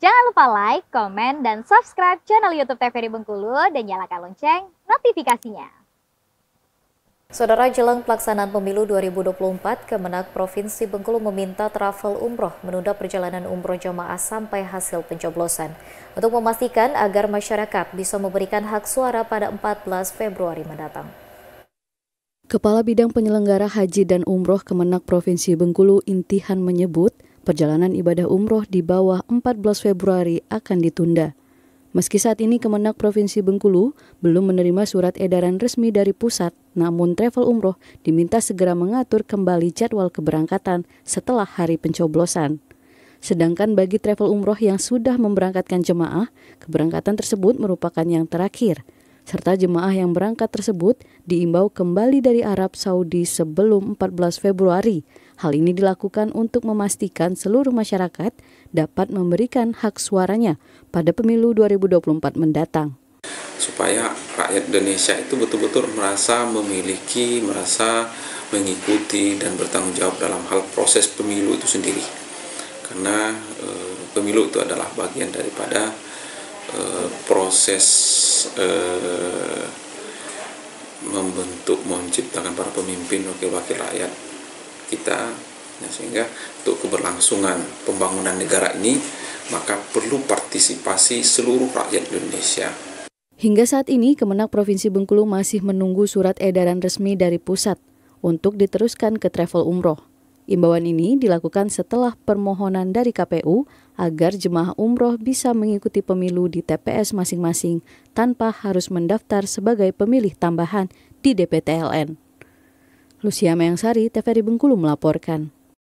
Jangan lupa like, komen, dan subscribe channel YouTube TVRI Bengkulu dan nyalakan lonceng notifikasinya. Saudara jelang pelaksanaan pemilu 2024, Kemenak Provinsi Bengkulu meminta travel umroh menunda perjalanan umroh jamaah sampai hasil pencoblosan untuk memastikan agar masyarakat bisa memberikan hak suara pada 14 Februari mendatang. Kepala Bidang Penyelenggara Haji dan Umroh Kemenak Provinsi Bengkulu Intihan menyebut, perjalanan ibadah umroh di bawah 14 Februari akan ditunda. Meski saat ini Kemenak Provinsi Bengkulu belum menerima surat edaran resmi dari pusat, namun travel umroh diminta segera mengatur kembali jadwal keberangkatan setelah hari pencoblosan. Sedangkan bagi travel umroh yang sudah memberangkatkan jemaah, keberangkatan tersebut merupakan yang terakhir – serta jemaah yang berangkat tersebut diimbau kembali dari Arab Saudi sebelum 14 Februari. Hal ini dilakukan untuk memastikan seluruh masyarakat dapat memberikan hak suaranya pada pemilu 2024 mendatang. Supaya rakyat Indonesia itu betul-betul merasa memiliki, merasa mengikuti dan bertanggung jawab dalam hal proses pemilu itu sendiri. Karena e, pemilu itu adalah bagian daripada Eh, proses uh, membentuk menciptakan para pemimpin wakil-wakil rakyat kita ya, sehingga untuk keberlangsungan pembangunan negara ini maka perlu partisipasi seluruh rakyat Indonesia Hingga saat ini, Kemenak Provinsi Bengkulu masih menunggu surat edaran resmi dari pusat untuk diteruskan ke travel umroh. Imbauan ini dilakukan setelah permohonan dari KPU agar jemaah umroh bisa mengikuti pemilu di TPS masing-masing tanpa harus mendaftar sebagai pemilih tambahan di DPTLN. Lucia Mayangsari, TVRI Bengkulu melaporkan.